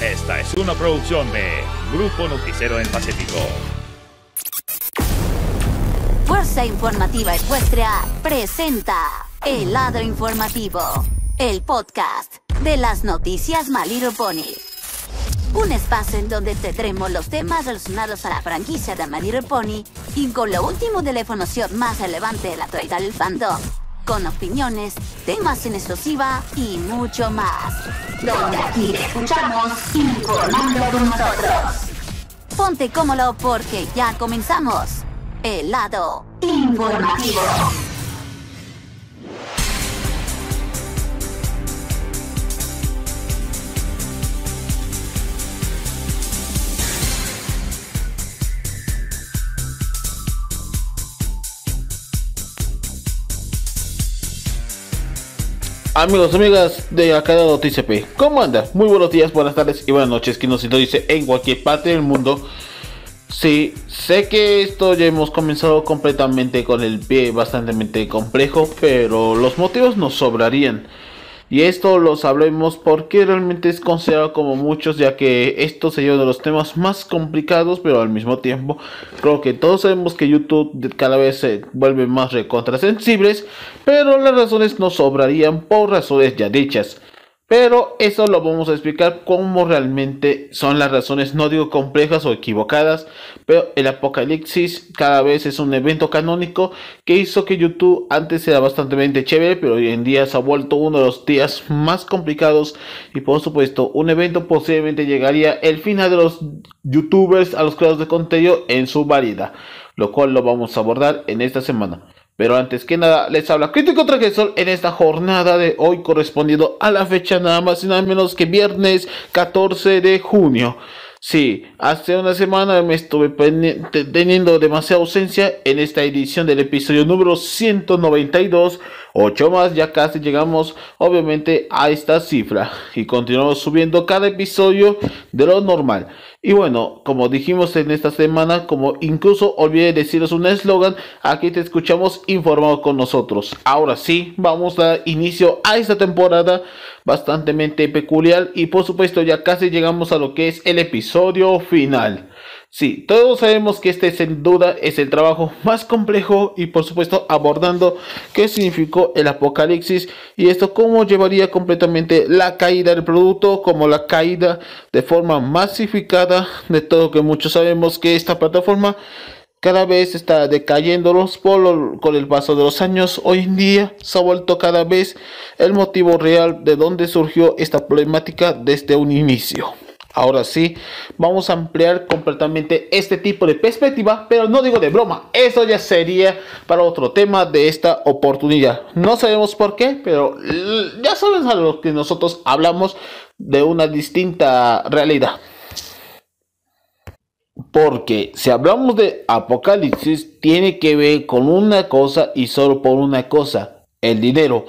Esta es una producción de Grupo Noticiero en Pacífico. Fuerza Informativa Ecuestria presenta El Lado Informativo, el podcast de las noticias Maliro Pony. Un espacio en donde tendremos los temas relacionados a la franquicia de Maliro Pony y con lo último de la más relevante de la actualidad del fandom con opiniones, temas en exclusiva y mucho más. Donde aquí te escuchamos informando con nosotros. Ponte cómodo porque ya comenzamos. El lado informativo. Amigos, amigas de acá de ¿cómo anda? Muy buenos días, buenas tardes y buenas noches, que nos dice en cualquier parte del mundo. Sí, sé que esto ya hemos comenzado completamente con el pie bastante complejo, pero los motivos nos sobrarían. Y esto lo sabremos porque realmente es considerado como muchos, ya que esto sería uno de los temas más complicados, pero al mismo tiempo creo que todos sabemos que YouTube cada vez se vuelve más recontrasensibles, pero las razones no sobrarían por razones ya dichas. Pero eso lo vamos a explicar cómo realmente son las razones, no digo complejas o equivocadas, pero el apocalipsis cada vez es un evento canónico que hizo que YouTube antes era bastante chévere, pero hoy en día se ha vuelto uno de los días más complicados y por supuesto un evento posiblemente llegaría el final de los youtubers a los creadores de contenido en su variedad, lo cual lo vamos a abordar en esta semana. Pero antes que nada, les habla Crítico Trajesol en esta jornada de hoy correspondiendo a la fecha nada más y nada menos que viernes 14 de junio. Sí, hace una semana me estuve teniendo demasiada ausencia en esta edición del episodio número 192, 8 más, ya casi llegamos obviamente a esta cifra y continuamos subiendo cada episodio de lo normal. Y bueno, como dijimos en esta semana, como incluso olvidé deciros un eslogan, aquí te escuchamos informado con nosotros. Ahora sí, vamos a dar inicio a esta temporada bastante peculiar y por supuesto ya casi llegamos a lo que es el episodio final. Sí, todos sabemos que este sin duda es el trabajo más complejo y por supuesto abordando qué significó el apocalipsis y esto cómo llevaría completamente la caída del producto como la caída de forma masificada de todo que muchos sabemos que esta plataforma cada vez está decayendo los polos con el paso de los años. Hoy en día se ha vuelto cada vez el motivo real de dónde surgió esta problemática desde un inicio. Ahora sí, vamos a ampliar completamente este tipo de perspectiva, pero no digo de broma, eso ya sería para otro tema de esta oportunidad. No sabemos por qué, pero ya sabes a lo que nosotros hablamos de una distinta realidad. Porque si hablamos de Apocalipsis, tiene que ver con una cosa y solo por una cosa, el dinero.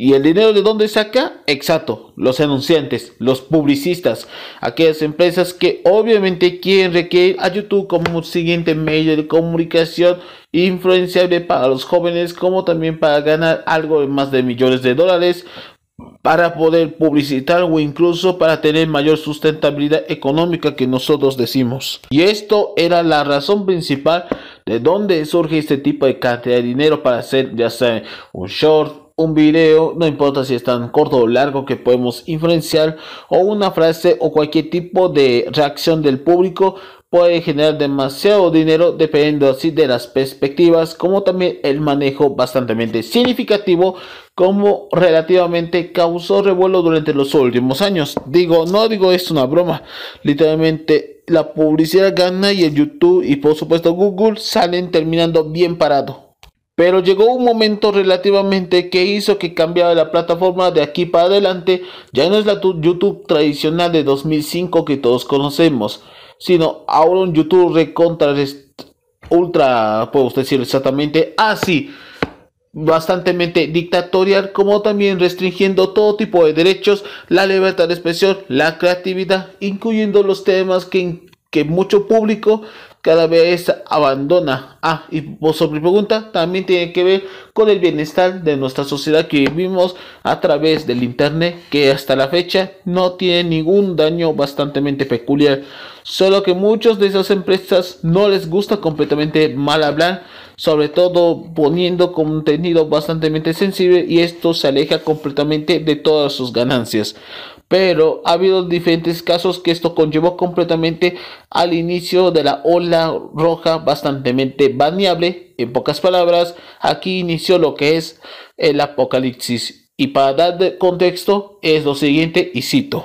¿Y el dinero de dónde saca? Exacto, los anunciantes, los publicistas, aquellas empresas que obviamente quieren requerir a YouTube como un siguiente medio de comunicación influenciable para los jóvenes, como también para ganar algo de más de millones de dólares para poder publicitar o incluso para tener mayor sustentabilidad económica que nosotros decimos. Y esto era la razón principal de dónde surge este tipo de cantidad de dinero para hacer ya sea un short, un video, no importa si es tan corto o largo que podemos influenciar, o una frase o cualquier tipo de reacción del público puede generar demasiado dinero dependiendo así de las perspectivas como también el manejo bastante significativo como relativamente causó revuelo durante los últimos años digo no digo es una broma literalmente la publicidad gana y el youtube y por supuesto google salen terminando bien parado pero llegó un momento relativamente que hizo que cambiara la plataforma de aquí para adelante. Ya no es la YouTube tradicional de 2005 que todos conocemos, sino ahora un YouTube recontra ultra, puedo usted decir exactamente así, bastante dictatorial, como también restringiendo todo tipo de derechos, la libertad de expresión, la creatividad, incluyendo los temas que, que mucho público cada vez abandona. Ah, y por sobre pregunta, también tiene que ver con el bienestar de nuestra sociedad que vivimos a través del Internet, que hasta la fecha no tiene ningún daño bastante peculiar. Solo que muchos de esas empresas no les gusta completamente mal hablar, sobre todo poniendo contenido bastante sensible y esto se aleja completamente de todas sus ganancias. Pero ha habido diferentes casos que esto conllevó completamente al inicio de la ola roja bastante baneable. En pocas palabras, aquí inició lo que es el apocalipsis. Y para dar contexto, es lo siguiente y cito.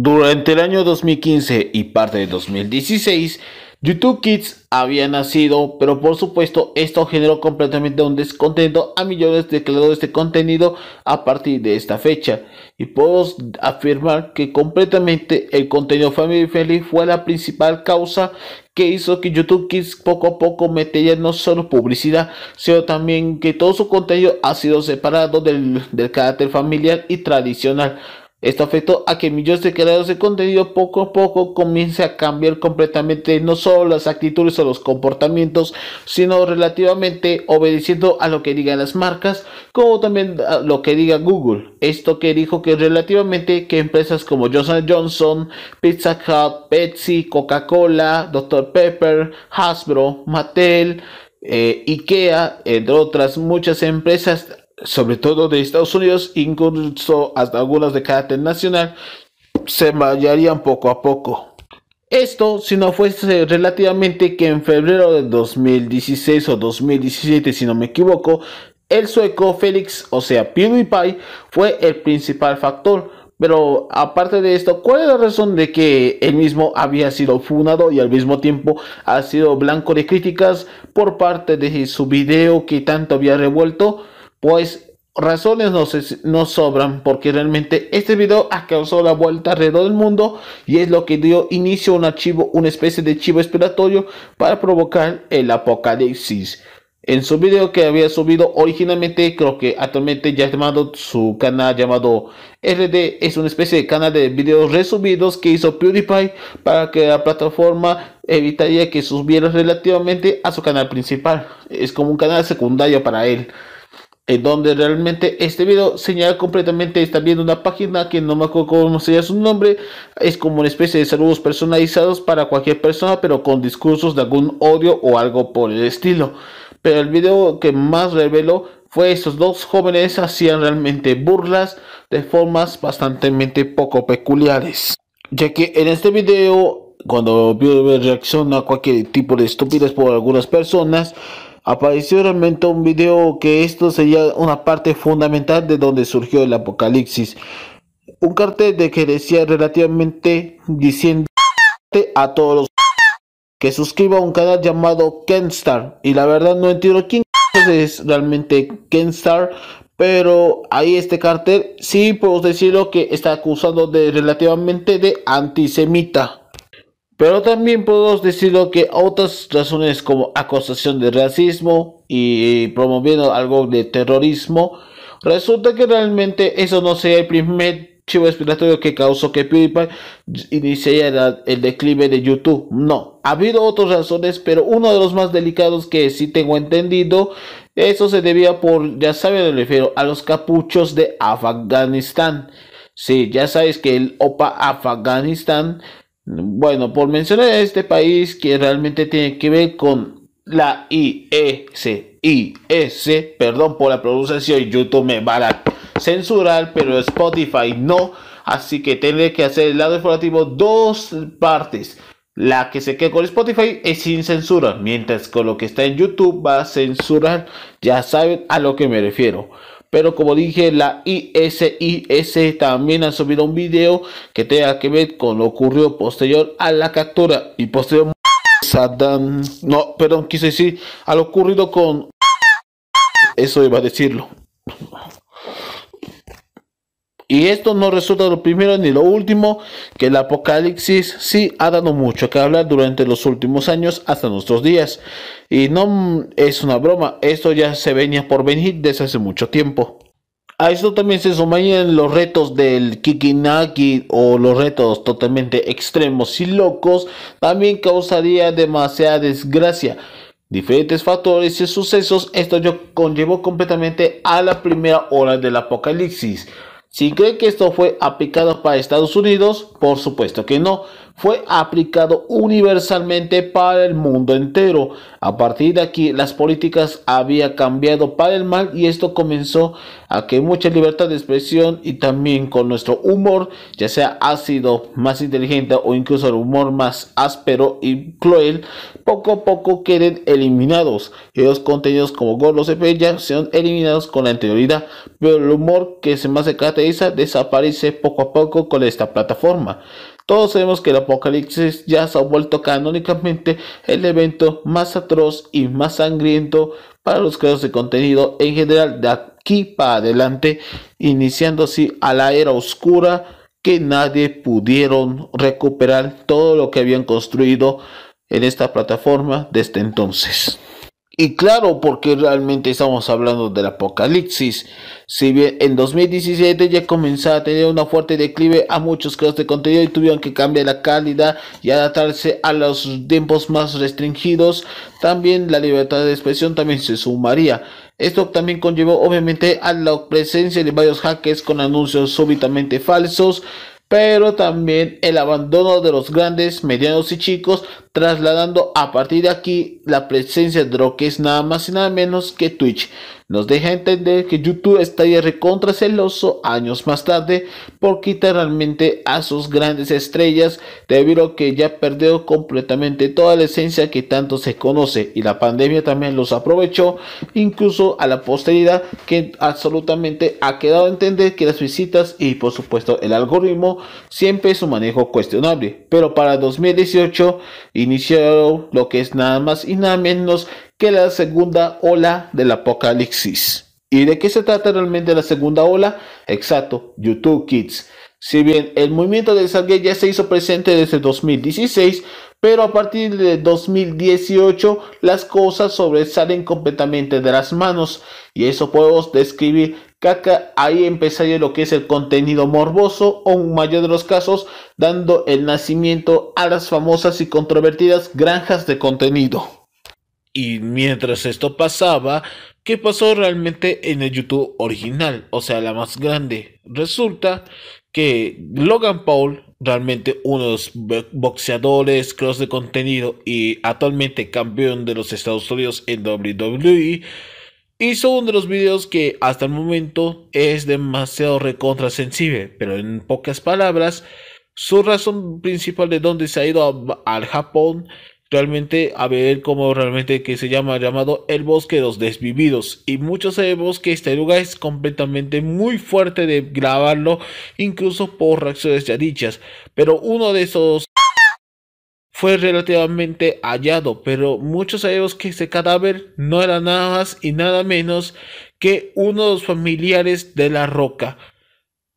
Durante el año 2015 y parte de 2016, YouTube Kids había nacido, pero por supuesto esto generó completamente un descontento a millones de creadores de contenido a partir de esta fecha. Y podemos afirmar que completamente el contenido Family Friendly fue la principal causa que hizo que YouTube Kids poco a poco metiera no solo publicidad, sino también que todo su contenido ha sido separado del, del carácter familiar y tradicional esto afectó a que millones de creadores de contenido poco a poco comience a cambiar completamente no solo las actitudes o los comportamientos, sino relativamente obedeciendo a lo que digan las marcas, como también lo que diga Google. Esto que dijo que relativamente que empresas como Johnson Johnson, Pizza Hut, Pepsi, Coca-Cola, Dr. Pepper, Hasbro, Mattel, eh, IKEA, entre otras muchas empresas, sobre todo de Estados Unidos, incluso hasta algunos de carácter nacional, se variarían poco a poco. Esto si no fuese relativamente que en febrero de 2016 o 2017, si no me equivoco, el sueco Félix, o sea PewDiePie, fue el principal factor. Pero aparte de esto, ¿cuál es la razón de que el mismo había sido funado y al mismo tiempo ha sido blanco de críticas por parte de su video que tanto había revuelto? Pues razones no, se, no sobran porque realmente este video ha causado la vuelta alrededor del mundo y es lo que dio inicio a un archivo, una especie de chivo expiratorio para provocar el apocalipsis. En su video que había subido originalmente, creo que actualmente ya llamado su canal llamado RD, es una especie de canal de videos resubidos que hizo PewDiePie para que la plataforma evitaría que subiera relativamente a su canal principal. Es como un canal secundario para él en donde realmente este video señala completamente, está viendo una página que no me acuerdo cómo sería su nombre, es como una especie de saludos personalizados para cualquier persona, pero con discursos de algún odio o algo por el estilo. Pero el video que más reveló fue estos dos jóvenes hacían realmente burlas de formas bastante poco peculiares. Ya que en este video, cuando vio reacción a cualquier tipo de estupidez por algunas personas, apareció realmente un video que esto sería una parte fundamental de donde surgió el apocalipsis. Un cartel de que decía relativamente diciendo a todos los que suscriba a un canal llamado Kenstar. Y la verdad no entiendo quién es realmente Kenstar. Pero ahí este cartel sí puedo decirlo que está acusado de relativamente de antisemita. Pero también podemos decirlo que otras razones como acusación de racismo y promoviendo algo de terrorismo, resulta que realmente eso no sería el primer chivo expiratorio que causó que PewDiePie iniciara el declive de YouTube. No, ha habido otras razones, pero uno de los más delicados que sí tengo entendido, eso se debía por, ya saben, me refiero a los capuchos de Afganistán. Sí, ya sabes que el OPA Afganistán bueno, por mencionar este país que realmente tiene que ver con la IEC, e perdón por la pronunciación, YouTube me va a censurar, pero Spotify no, así que tendré que hacer el lado informativo dos partes. La que se queda con Spotify es sin censura, mientras con lo que está en YouTube va a censurar, ya saben a lo que me refiero. Pero como dije, la ISIS también ha subido un video que tenga que ver con lo ocurrido posterior a la captura y posterior Saddam. No, perdón, quise decir a lo ocurrido con... Eso iba a decirlo. Y esto no resulta lo primero ni lo último que el apocalipsis sí ha dado mucho que hablar durante los últimos años hasta nuestros días. Y no es una broma, esto ya se venía por venir desde hace mucho tiempo. A esto también se suman los retos del Kikinaki o los retos totalmente extremos y locos, también causaría demasiada desgracia. Diferentes factores y sucesos, esto yo conllevó completamente a la primera hora del apocalipsis. Si cree que esto fue aplicado para Estados Unidos, por supuesto que no, fue aplicado universalmente para el mundo entero. A partir de aquí, las políticas había cambiado para el mal y esto comenzó a que mucha libertad de expresión y también con nuestro humor, ya sea ácido, más inteligente o incluso el humor más áspero y cruel, poco a poco queden eliminados. Y los contenidos como ya ya son eliminados con la anterioridad, pero el humor que se más se caracteriza desaparece poco a poco con esta plataforma. Todos sabemos que el apocalipsis ya se ha vuelto canónicamente el evento más atroz y más sangriento para los creadores de contenido en general de aquí para adelante, iniciando así a la era oscura que nadie pudieron recuperar todo lo que habían construido en esta plataforma desde entonces. Y claro, porque realmente estamos hablando del apocalipsis. Si bien en 2017 ya comenzaba a tener una fuerte declive a muchos creadores de contenido y tuvieron que cambiar la calidad y adaptarse a los tiempos más restringidos, también la libertad de expresión también se sumaría. Esto también conllevó obviamente a la presencia de varios hackers con anuncios súbitamente falsos, pero también el abandono de los grandes, medianos y chicos trasladando a partir de aquí la presencia de lo que es nada más y nada menos que Twitch. Nos deja entender que YouTube estaría recontra celoso años más tarde por quitar realmente a sus grandes estrellas debido a que ya perdió completamente toda la esencia que tanto se conoce y la pandemia también los aprovechó incluso a la posteridad que absolutamente ha quedado a entender que las visitas y por supuesto el algoritmo siempre es un manejo cuestionable pero para 2018 y inició lo que es nada más y nada menos que la segunda ola del apocalipsis. ¿Y de qué se trata realmente la segunda ola? Exacto, YouTube Kids. Si bien el movimiento de salgue ya se hizo presente desde 2016, pero a partir de 2018 las cosas sobresalen completamente de las manos y eso podemos describir caca ahí empezaría lo que es el contenido morboso o en mayor de los casos dando el nacimiento a las famosas y controvertidas granjas de contenido. Y mientras esto pasaba, ¿qué pasó realmente en el YouTube original? O sea, la más grande. Resulta que Logan Paul realmente unos boxeadores, cross de contenido y actualmente campeón de los Estados Unidos en WWE. Hizo uno de los videos que hasta el momento es demasiado recontrasensible, pero en pocas palabras, su razón principal de dónde se ha ido al Japón realmente a ver cómo realmente que se llama llamado el bosque de los desvividos y muchos sabemos que este lugar es completamente muy fuerte de grabarlo incluso por reacciones ya dichas pero uno de esos fue relativamente hallado, pero muchos sabemos que ese cadáver no era nada más y nada menos que uno de los familiares de la roca.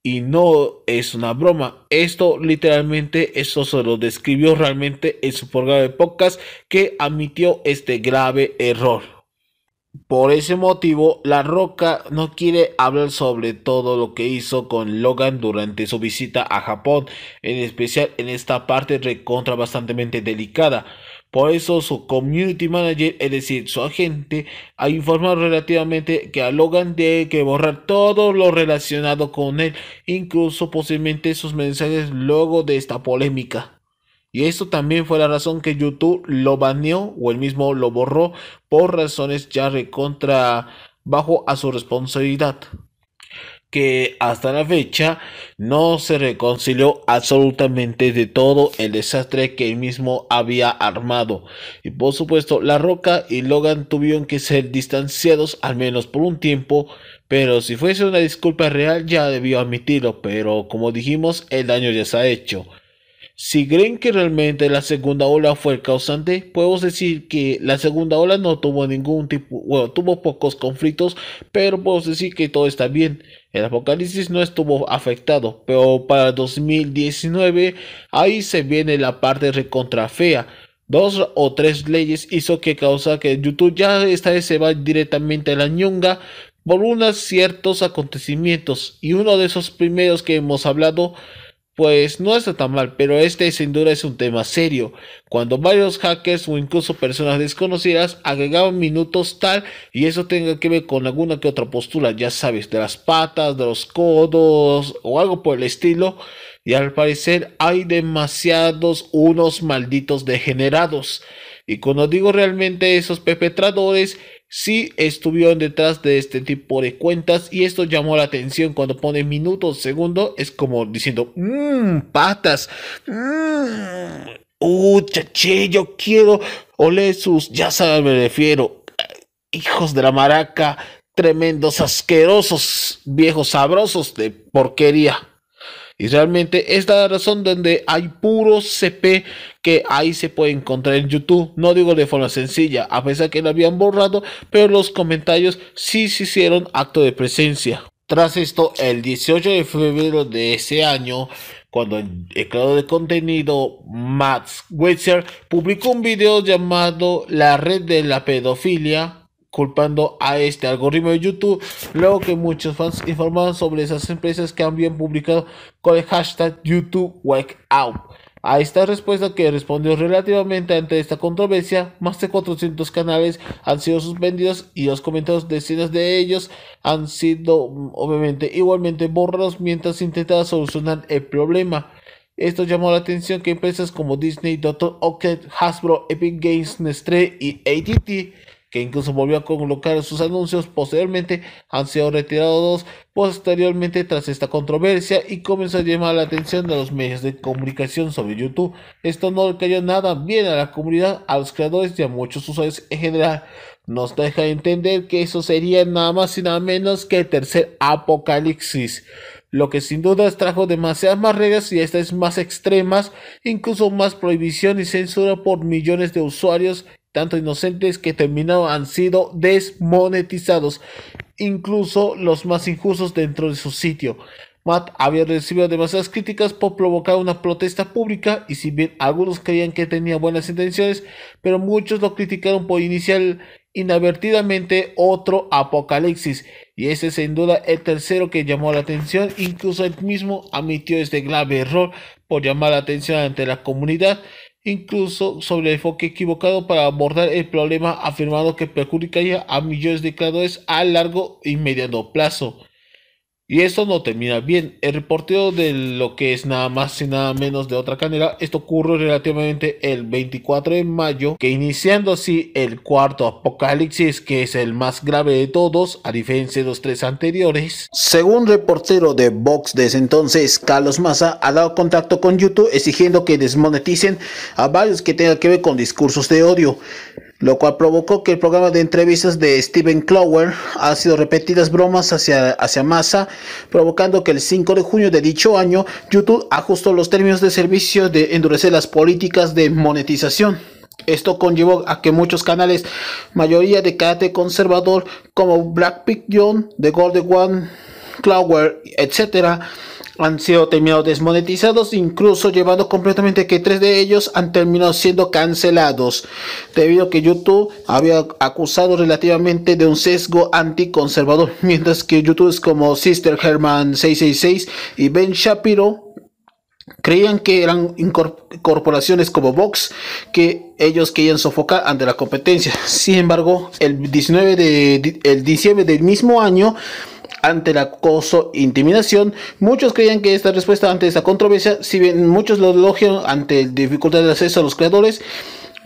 Y no es una broma. Esto literalmente, eso se lo describió realmente en su programa de podcast que admitió este grave error. Por ese motivo, La Roca no quiere hablar sobre todo lo que hizo con Logan durante su visita a Japón, en especial en esta parte recontra bastante delicada. Por eso su community manager, es decir, su agente, ha informado relativamente que a Logan debe que borrar todo lo relacionado con él, incluso posiblemente sus mensajes luego de esta polémica. Y esto también fue la razón que YouTube lo baneó o él mismo lo borró por razones ya recontra bajo a su responsabilidad que hasta la fecha no se reconcilió absolutamente de todo el desastre que él mismo había armado. Y por supuesto, La Roca y Logan tuvieron que ser distanciados al menos por un tiempo, pero si fuese una disculpa real ya debió admitirlo, pero como dijimos, el daño ya se ha hecho. Si creen que realmente la segunda ola fue el causante, podemos decir que la segunda ola no tuvo ningún tipo, bueno, tuvo pocos conflictos, pero podemos decir que todo está bien. El apocalipsis no estuvo afectado, pero para 2019 ahí se viene la parte recontrafea. Dos o tres leyes hizo que causa que YouTube ya esta vez se va directamente a la ñunga por unos ciertos acontecimientos y uno de esos primeros que hemos hablado pues no está tan mal, pero este sin duda es un tema serio, cuando varios hackers o incluso personas desconocidas agregaban minutos tal y eso tenga que ver con alguna que otra postura, ya sabes, de las patas, de los codos o algo por el estilo, y al parecer hay demasiados unos malditos degenerados y cuando digo realmente esos perpetradores, sí estuvieron detrás de este tipo de cuentas y esto llamó la atención cuando pone minutos, segundos, es como diciendo, mmm, patas, mmm, uh, chaché, yo quiero ole sus, ya saben, me refiero, hijos de la maraca, tremendos, asquerosos, viejos sabrosos de porquería. Y realmente es la razón donde hay puro CP que ahí se puede encontrar en YouTube. No digo de forma sencilla, a pesar que lo habían borrado, pero los comentarios sí se hicieron acto de presencia. Tras esto, el 18 de febrero de ese año, cuando el, creador de contenido Max Wetzer publicó un video llamado La red de la pedofilia, culpando a este algoritmo de YouTube, luego que muchos fans informaron sobre esas empresas que han bien publicado con el hashtag YouTube Wake Out. A esta respuesta que respondió relativamente ante esta controversia, más de 400 canales han sido suspendidos y los comentarios de decenas de ellos han sido obviamente igualmente borrados mientras intentaba solucionar el problema. Esto llamó la atención que empresas como Disney, Dr. Ocket, Hasbro, Epic Games, Nestlé y ATT que incluso volvió a colocar sus anuncios. Posteriormente han sido retirados posteriormente tras esta controversia y comenzó a llamar la atención de los medios de comunicación sobre YouTube. Esto no le cayó nada bien a la comunidad, a los creadores y a muchos usuarios en general. Nos deja entender que eso sería nada más y nada menos que el tercer apocalipsis lo que sin duda trajo demasiadas más reglas y estas más extremas, incluso más prohibición y censura por millones de usuarios tanto inocentes que terminaron han sido desmonetizados, incluso los más injustos dentro de su sitio. Matt había recibido demasiadas críticas por provocar una protesta pública y si bien algunos creían que tenía buenas intenciones, pero muchos lo criticaron por iniciar inadvertidamente otro apocalipsis y ese es sin duda el tercero que llamó la atención, incluso él mismo admitió este grave error por llamar la atención ante la comunidad incluso sobre el enfoque equivocado para abordar el problema, afirmado que perjudicaría a millones de creadores a largo y mediano plazo. Y esto no termina bien. El reporteo de lo que es nada más y nada menos de otra canela, esto ocurre relativamente el 24 de mayo, que iniciando así el cuarto apocalipsis, que es el más grave de todos, a diferencia de los tres anteriores. Según reportero de Vox desde entonces, Carlos Massa ha dado contacto con YouTube exigiendo que desmoneticen a varios que tengan que ver con discursos de odio lo cual provocó que el programa de entrevistas de Steven Clower ha sido repetidas bromas hacia, hacia Massa, provocando que el 5 de junio de dicho año YouTube ajustó los términos de servicio de endurecer las políticas de monetización. Esto conllevó a que muchos canales, mayoría de carácter conservador, como Black John, The Golden One, Clower, etc., han sido terminados desmonetizados, incluso llevando completamente que tres de ellos han terminado siendo cancelados, debido a que YouTube había acusado relativamente de un sesgo anticonservador, mientras que youtubers como Sister Herman 666 y Ben Shapiro creían que eran corporaciones como Vox que ellos querían sofocar ante la competencia. Sin embargo, el 19 de el diciembre del mismo año ante el acoso intimidación. Muchos creían que esta respuesta ante esta controversia, si bien muchos lo elogian ante la dificultad de acceso a los creadores,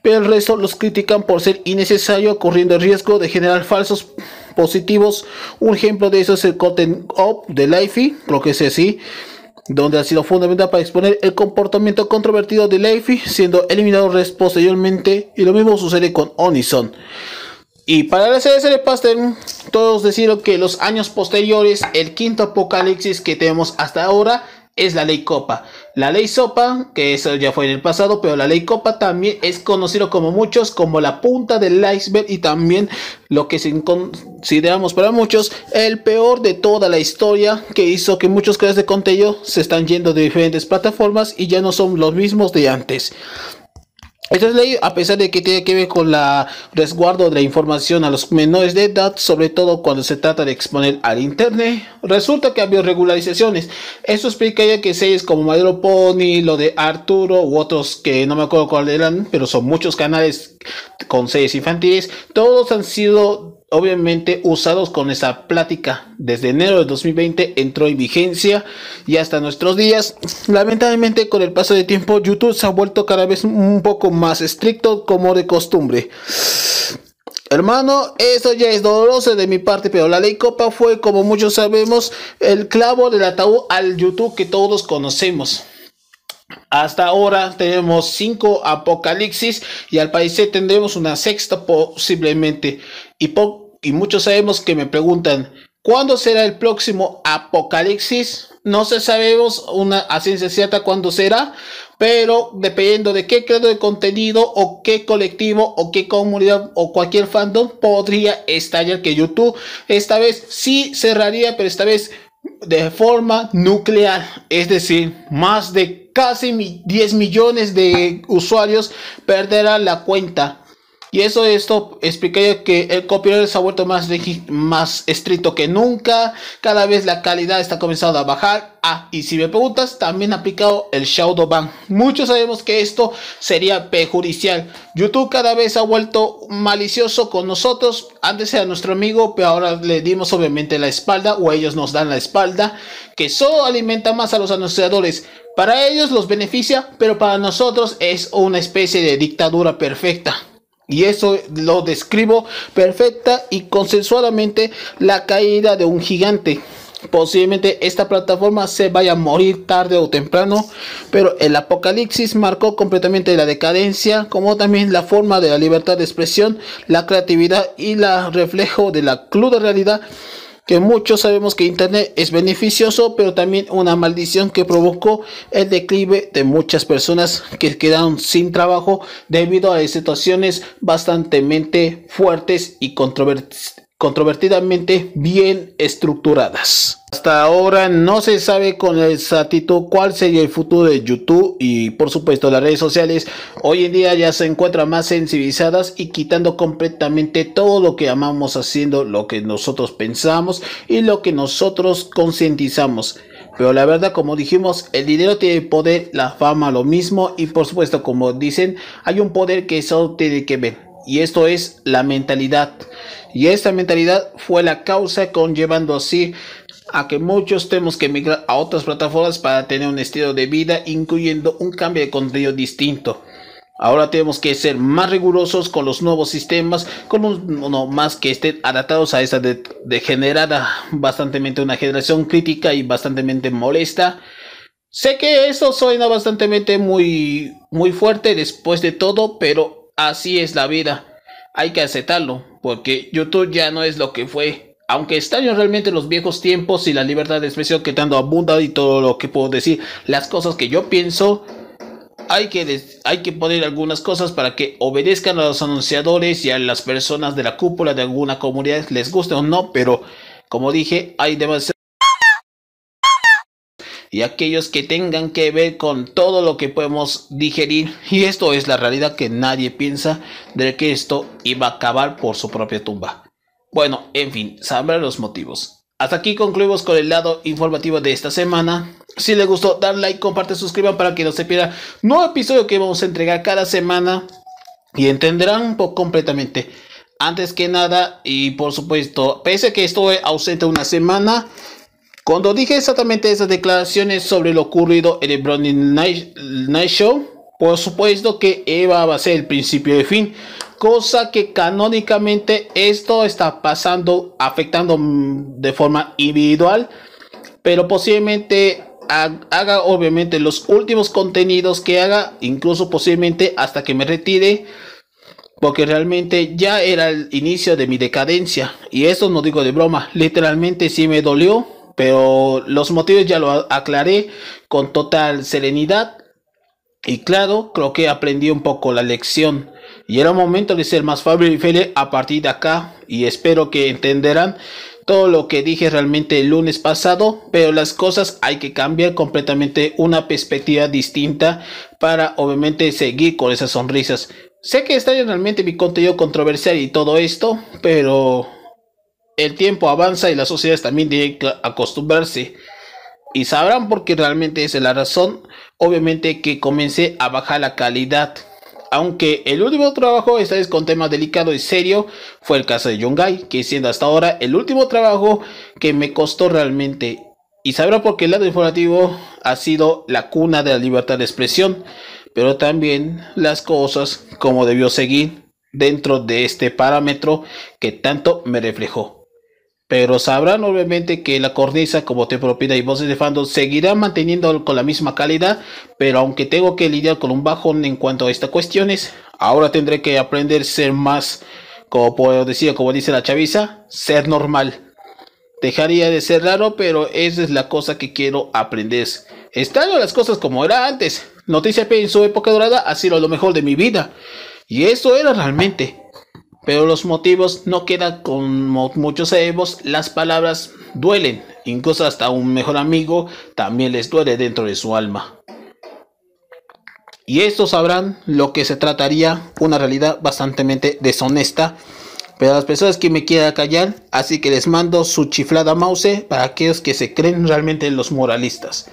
pero el resto los critican por ser innecesario, corriendo el riesgo de generar falsos positivos. Un ejemplo de eso es el Cotton Up de Lifey, creo que es así donde ha sido fundamental para exponer el comportamiento controvertido de Lifey siendo eliminado posteriormente, y lo mismo sucede con Onison. Y para la serie de Pastel, todos decieron que los años posteriores, el quinto apocalipsis que tenemos hasta ahora es la ley copa. La ley sopa, que eso ya fue en el pasado, pero la ley copa también es conocido como muchos como la punta del iceberg y también lo que consideramos para muchos el peor de toda la historia que hizo que muchos creadores de contenido se están yendo de diferentes plataformas y ya no son los mismos de antes. Esta ley, a pesar de que tiene que ver con la resguardo de la información a los menores de edad, sobre todo cuando se trata de exponer al Internet, resulta que ha habido regularizaciones. Eso ya que series como Madero Pony, lo de Arturo u otros que no me acuerdo cuáles eran, pero son muchos canales con series infantiles, todos han sido obviamente usados con esa plática. Desde enero de 2020 entró en vigencia y hasta nuestros días. Lamentablemente con el paso de tiempo YouTube se ha vuelto cada vez un poco más estricto como de costumbre. Hermano, eso ya es doloroso de mi parte, pero la ley Copa fue, como muchos sabemos, el clavo del ataúd al YouTube que todos conocemos. Hasta ahora tenemos cinco apocalipsis y al país tendremos una sexta posiblemente. Y y muchos sabemos que me preguntan, ¿cuándo será el próximo apocalipsis? No se sabemos una, a ciencia cierta cuándo será, pero dependiendo de qué creador de contenido o qué colectivo o qué comunidad o cualquier fandom podría estallar que YouTube esta vez sí cerraría, pero esta vez de forma nuclear, es decir, más de casi 10 millones de usuarios perderán la cuenta y eso esto explicaría que el copyright se ha vuelto más, más estricto que nunca. Cada vez la calidad está comenzando a bajar. Ah, y si me preguntas, también ha aplicado el shadow ban. Muchos sabemos que esto sería perjudicial. YouTube cada vez ha vuelto malicioso con nosotros. Antes era nuestro amigo, pero ahora le dimos obviamente la espalda o ellos nos dan la espalda, que solo alimenta más a los anunciadores. Para ellos los beneficia, pero para nosotros es una especie de dictadura perfecta. Y eso lo describo perfecta y consensuadamente la caída de un gigante. Posiblemente esta plataforma se vaya a morir tarde o temprano, pero el apocalipsis marcó completamente la decadencia, como también la forma de la libertad de expresión, la creatividad y la reflejo de la cruda realidad que muchos sabemos que Internet es beneficioso, pero también una maldición que provocó el declive de muchas personas que quedaron sin trabajo debido a situaciones bastante fuertes y controvertidas controvertidamente bien estructuradas. Hasta ahora no se sabe con exactitud cuál sería el futuro de YouTube y por supuesto las redes sociales hoy en día ya se encuentran más sensibilizadas y quitando completamente todo lo que amamos haciendo, lo que nosotros pensamos y lo que nosotros concientizamos. Pero la verdad, como dijimos, el dinero tiene poder, la fama lo mismo y por supuesto, como dicen, hay un poder que eso tiene que ver y esto es la mentalidad. Y esta mentalidad fue la causa conllevando así a que muchos tenemos que migrar a otras plataformas para tener un estilo de vida, incluyendo un cambio de contenido distinto. Ahora tenemos que ser más rigurosos con los nuevos sistemas, con uno no, más que estén adaptados a esta degenerada, Bastante una generación crítica y bastantemente molesta. Sé que eso suena bastantemente muy, muy fuerte después de todo, pero así es la vida. Hay que aceptarlo, porque YouTube ya no es lo que fue. Aunque extraño realmente los viejos tiempos y la libertad de expresión que tanto abunda y todo lo que puedo decir, las cosas que yo pienso, hay que, hay que poner algunas cosas para que obedezcan a los anunciadores y a las personas de la cúpula de alguna comunidad, les guste o no, pero como dije, hay demasiado y aquellos que tengan que ver con todo lo que podemos digerir. Y esto es la realidad que nadie piensa de que esto iba a acabar por su propia tumba. Bueno, en fin, sabrán los motivos. Hasta aquí concluimos con el lado informativo de esta semana. Si les gustó, dan like, comparte, suscriban para que no se pierda nuevo episodio que vamos a entregar cada semana y entenderán un poco completamente. Antes que nada, y por supuesto, pese a que estuve ausente una semana, cuando dije exactamente esas declaraciones sobre lo ocurrido en el Brownie Night, Night Show, por supuesto que Eva va a ser el principio de fin, cosa que canónicamente esto está pasando, afectando mm, de forma individual, pero posiblemente haga obviamente los últimos contenidos que haga, incluso posiblemente hasta que me retire, porque realmente ya era el inicio de mi decadencia, y eso no digo de broma, literalmente sí me dolió pero los motivos ya lo aclaré con total serenidad y claro, creo que aprendí un poco la lección y era momento de ser más Fabio y feliz a partir de acá y espero que entenderán todo lo que dije realmente el lunes pasado, pero las cosas hay que cambiar completamente una perspectiva distinta para obviamente seguir con esas sonrisas. Sé que está realmente mi contenido controversial y todo esto, pero el tiempo avanza y las sociedades también tienen que acostumbrarse. Y sabrán por qué realmente es la razón, obviamente que comencé a bajar la calidad. Aunque el último trabajo, esta vez con tema delicado y serio, fue el caso de Yungay. que siendo hasta ahora el último trabajo que me costó realmente. Y sabrán qué el lado informativo ha sido la cuna de la libertad de expresión, pero también las cosas como debió seguir dentro de este parámetro que tanto me reflejó. Pero sabrán obviamente que la cornisa como te propina y voces de fandom seguirá manteniendo con la misma calidad, pero aunque tengo que lidiar con un bajón en cuanto a estas cuestiones, ahora tendré que aprender a ser más, como puedo decir, como dice la chaviza, ser normal. Dejaría de ser raro, pero esa es la cosa que quiero aprender. Estando las cosas como era antes. Noticia P en su época dorada ha sido lo mejor de mi vida. Y eso era realmente pero los motivos no quedan como muchos sabemos. las palabras duelen, incluso hasta un mejor amigo también les duele dentro de su alma. Y estos sabrán lo que se trataría una realidad bastante deshonesta, pero a las personas que me quieran callar, así que les mando su chiflada mouse para aquellos que se creen realmente los moralistas.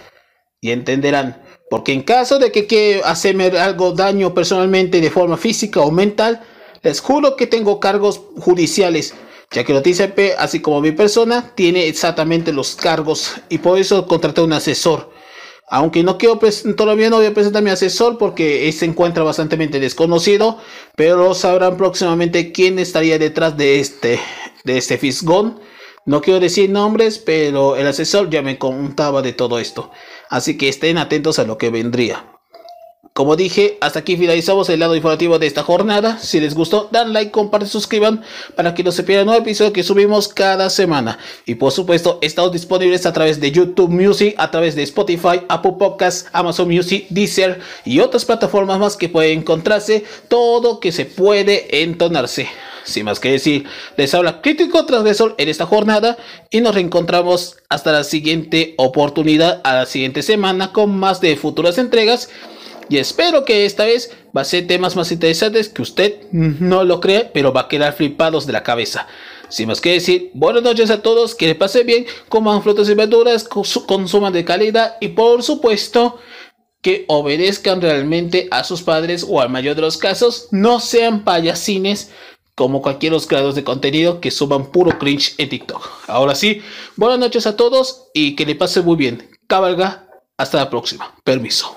Y entenderán, porque en caso de que quiera hacerme algo daño personalmente de forma física o mental, les juro que tengo cargos judiciales, ya que el P, así como mi persona, tiene exactamente los cargos y por eso contraté un asesor. Aunque no quiero todavía no voy a presentar a mi asesor porque se encuentra bastante desconocido, pero sabrán próximamente quién estaría detrás de este de este fisgón. No quiero decir nombres, pero el asesor ya me contaba de todo esto. Así que estén atentos a lo que vendría. Como dije, hasta aquí finalizamos el lado informativo de esta jornada. Si les gustó, dan like, comparten, suscriban para que no se pierdan un nuevo episodio que subimos cada semana. Y por supuesto, estamos disponibles a través de YouTube Music, a través de Spotify, Apple Podcasts, Amazon Music, Deezer y otras plataformas más que pueden encontrarse. Todo que se puede entonarse. Sin más que decir, les habla Crítico Transgresor en esta jornada y nos reencontramos hasta la siguiente oportunidad, a la siguiente semana con más de futuras entregas. Y espero que esta vez va a ser temas más interesantes que usted no lo cree, pero va a quedar flipados de la cabeza. Sin más que decir, buenas noches a todos, que le pase bien, coman frutas y verduras, consuman de calidad y por supuesto que obedezcan realmente a sus padres o al mayor de los casos, no sean payasines como cualquier los creadores de contenido que suban puro cringe en TikTok. Ahora sí, buenas noches a todos y que le pase muy bien. Cabalga, hasta la próxima. Permiso.